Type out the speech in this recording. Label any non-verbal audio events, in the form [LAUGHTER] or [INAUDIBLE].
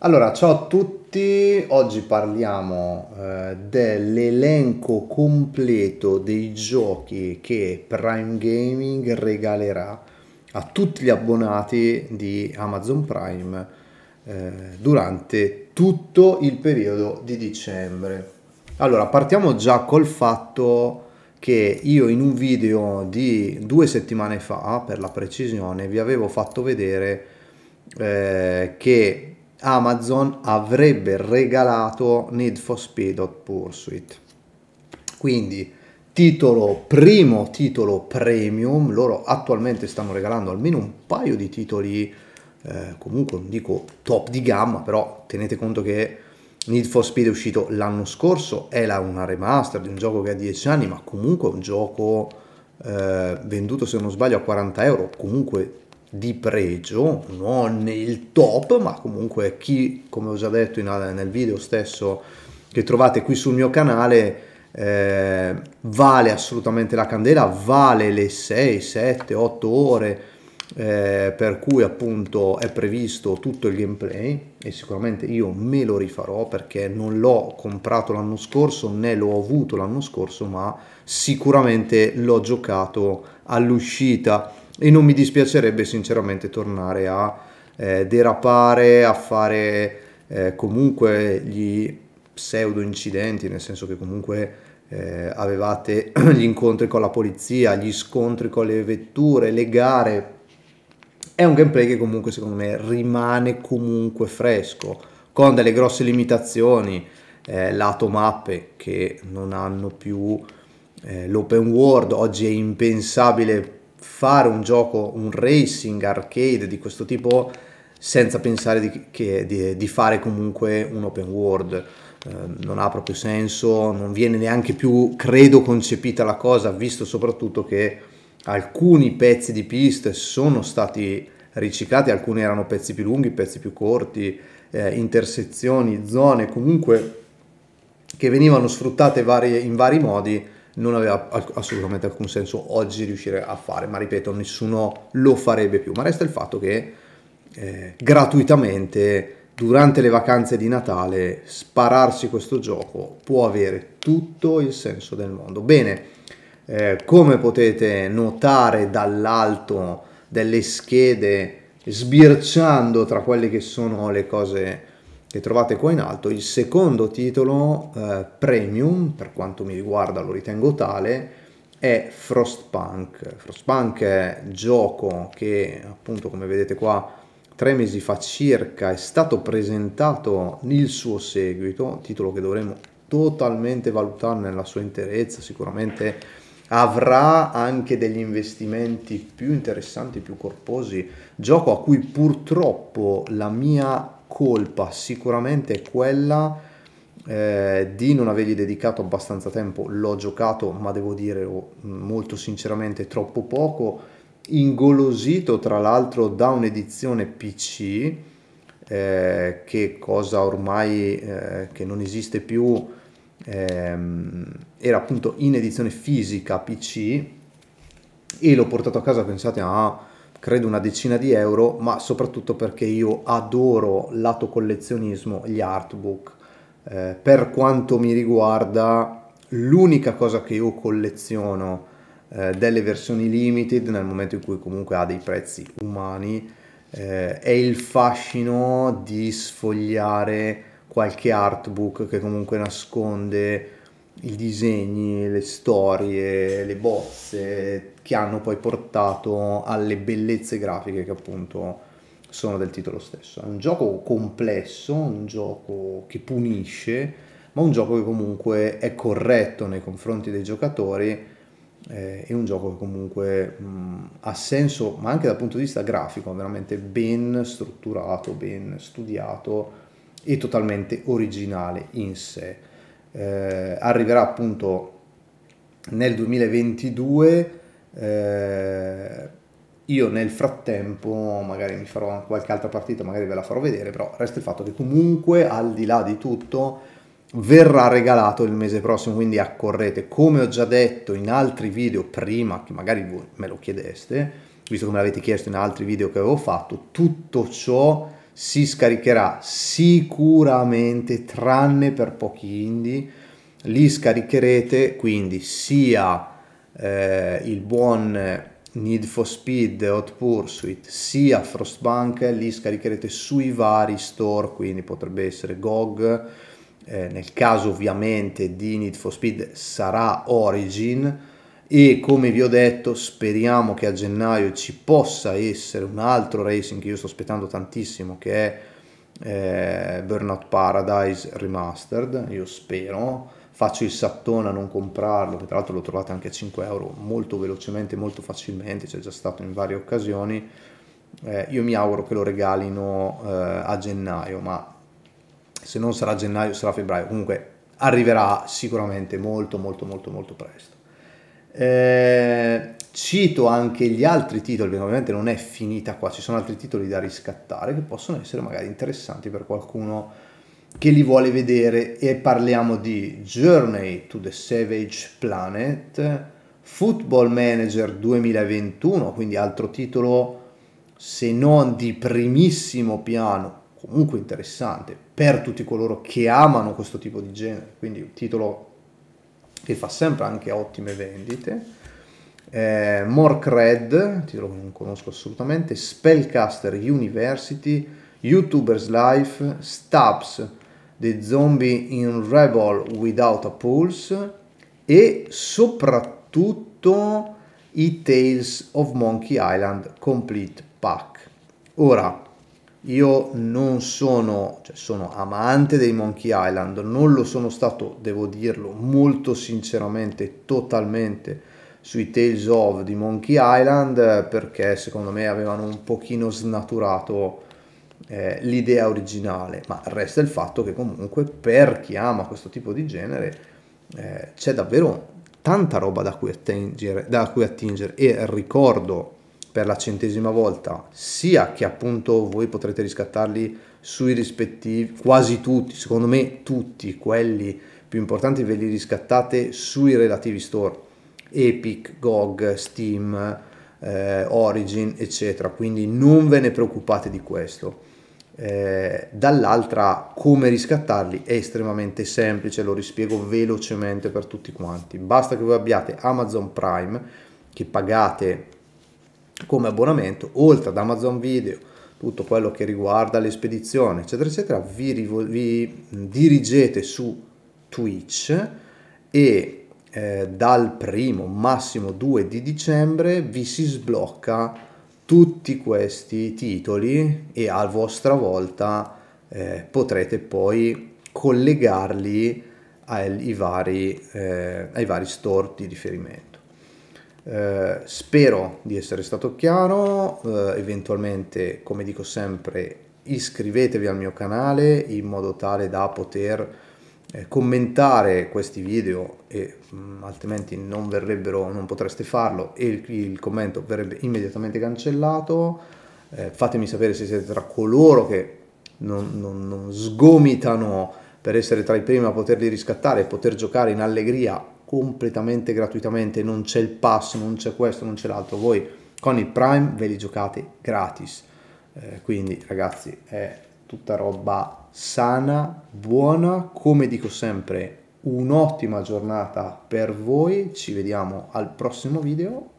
Allora, ciao a tutti, oggi parliamo eh, dell'elenco completo dei giochi che Prime Gaming regalerà a tutti gli abbonati di Amazon Prime eh, durante tutto il periodo di dicembre. Allora, partiamo già col fatto che io in un video di due settimane fa, per la precisione, vi avevo fatto vedere eh, che Amazon avrebbe regalato Need for Speed Hot Pursuit. Quindi titolo primo, titolo premium, loro attualmente stanno regalando almeno un paio di titoli eh, comunque non dico top di gamma, però tenete conto che Need for Speed è uscito l'anno scorso, è la, una remaster di un gioco che ha 10 anni, ma comunque è un gioco eh, venduto se non sbaglio a 40 euro, comunque di pregio, non il top, ma comunque chi, come ho già detto in, nel video stesso che trovate qui sul mio canale, eh, vale assolutamente la candela, vale le 6, 7, 8 ore eh, per cui appunto è previsto tutto il gameplay e sicuramente io me lo rifarò perché non l'ho comprato l'anno scorso né l'ho avuto l'anno scorso ma sicuramente l'ho giocato all'uscita e non mi dispiacerebbe sinceramente tornare a eh, derapare, a fare eh, comunque gli pseudo incidenti, nel senso che comunque eh, avevate [CLEARS THROAT] gli incontri con la polizia, gli scontri con le vetture, le gare. È un gameplay che comunque secondo me rimane comunque fresco, con delle grosse limitazioni, eh, lato mappe che non hanno più eh, l'open world, oggi è impensabile fare un gioco, un racing arcade di questo tipo senza pensare di, che, di, di fare comunque un open world. Eh, non ha proprio senso, non viene neanche più, credo, concepita la cosa, visto soprattutto che alcuni pezzi di piste sono stati riciclati, alcuni erano pezzi più lunghi, pezzi più corti, eh, intersezioni, zone comunque che venivano sfruttate vari, in vari modi non aveva assolutamente alcun senso oggi riuscire a fare, ma ripeto, nessuno lo farebbe più. Ma resta il fatto che eh, gratuitamente durante le vacanze di Natale spararsi questo gioco può avere tutto il senso del mondo. Bene, eh, come potete notare dall'alto delle schede, sbirciando tra quelle che sono le cose che trovate qua in alto, il secondo titolo eh, premium, per quanto mi riguarda lo ritengo tale, è Frostpunk. Frostpunk è gioco che appunto come vedete qua tre mesi fa circa è stato presentato il suo seguito, titolo che dovremo totalmente valutare nella sua interezza, sicuramente avrà anche degli investimenti più interessanti, più corposi, gioco a cui purtroppo la mia colpa sicuramente è quella eh, di non avergli dedicato abbastanza tempo. L'ho giocato, ma devo dire oh, molto sinceramente troppo poco, ingolosito tra l'altro da un'edizione PC eh, che cosa ormai eh, che non esiste più ehm, era appunto in edizione fisica PC e l'ho portato a casa pensate ah credo una decina di euro, ma soprattutto perché io adoro lato collezionismo gli artbook. Eh, per quanto mi riguarda, l'unica cosa che io colleziono eh, delle versioni limited, nel momento in cui comunque ha dei prezzi umani, eh, è il fascino di sfogliare qualche artbook che comunque nasconde i disegni, le storie, le bozze che hanno poi portato alle bellezze grafiche che appunto sono del titolo stesso. È un gioco complesso, un gioco che punisce, ma un gioco che comunque è corretto nei confronti dei giocatori eh, è un gioco che comunque mh, ha senso, ma anche dal punto di vista grafico, veramente ben strutturato, ben studiato e totalmente originale in sé eh, arriverà appunto nel 2022. Eh, io nel frattempo magari mi farò qualche altra partita, magari ve la farò vedere, però resta il fatto che comunque al di là di tutto verrà regalato il mese prossimo, quindi accorrete. Come ho già detto in altri video prima che magari voi me lo chiedeste, visto come l'avete chiesto in altri video che avevo fatto, tutto ciò si scaricherà sicuramente tranne per pochi indie li scaricherete quindi sia eh, il buon Need for Speed Hot Pursuit sia Frostbank li scaricherete sui vari store quindi potrebbe essere GOG eh, nel caso ovviamente di Need for Speed sarà Origin e come vi ho detto speriamo che a gennaio ci possa essere un altro racing che io sto aspettando tantissimo che è eh, Burnout Paradise Remastered io spero faccio il sattone a non comprarlo che tra l'altro lo trovate anche a 5 euro molto velocemente molto facilmente c'è già stato in varie occasioni eh, io mi auguro che lo regalino eh, a gennaio ma se non sarà gennaio sarà febbraio comunque arriverà sicuramente molto molto molto molto presto eh, cito anche gli altri titoli, perché ovviamente non è finita qua, ci sono altri titoli da riscattare che possono essere magari interessanti per qualcuno che li vuole vedere e parliamo di Journey to the Savage Planet, Football Manager 2021, quindi altro titolo se non di primissimo piano, comunque interessante per tutti coloro che amano questo tipo di genere, quindi un titolo che fa sempre anche ottime vendite. Eh, Mork titolo che non conosco assolutamente, Spellcaster University, YouTuber's Life, Stabs, The Zombie in Rebel Without a Pulse e soprattutto i Tales of Monkey Island Complete Pack. Ora, io non sono, cioè sono amante dei Monkey Island, non lo sono stato, devo dirlo molto sinceramente, totalmente sui Tales of di Monkey Island perché secondo me avevano un pochino snaturato eh, l'idea originale, ma resta il fatto che comunque per chi ama questo tipo di genere eh, c'è davvero tanta roba da cui attingere, da cui attingere. e ricordo per la centesima volta, sia che appunto voi potrete riscattarli sui rispettivi, quasi tutti, secondo me tutti quelli più importanti ve li riscattate sui relativi store, Epic, GOG, Steam, eh, Origin, eccetera, quindi non ve ne preoccupate di questo. Eh, dall'altra come riscattarli è estremamente semplice, lo rispiego velocemente per tutti quanti, basta che voi abbiate Amazon Prime che pagate come abbonamento, oltre ad Amazon Video, tutto quello che riguarda le spedizioni, eccetera, eccetera, vi, vi dirigete su Twitch e eh, dal primo, massimo 2 di dicembre, vi si sblocca tutti questi titoli e a vostra volta eh, potrete poi collegarli ai vari, eh, ai vari store di riferimento. Eh, spero di essere stato chiaro, eh, eventualmente come dico sempre iscrivetevi al mio canale in modo tale da poter eh, commentare questi video e mh, mm, altrimenti non verrebbero, non potreste farlo e il, il commento verrebbe immediatamente cancellato. Eh, fatemi sapere se siete tra coloro che non, non, non sgomitano per essere tra i primi a poterli riscattare e poter giocare in allegria completamente gratuitamente, non c'è il pass, non c'è questo, non c'è l'altro, voi con il Prime ve li giocate gratis. Eh, quindi ragazzi è tutta roba sana, buona, come dico sempre un'ottima giornata per voi, ci vediamo al prossimo video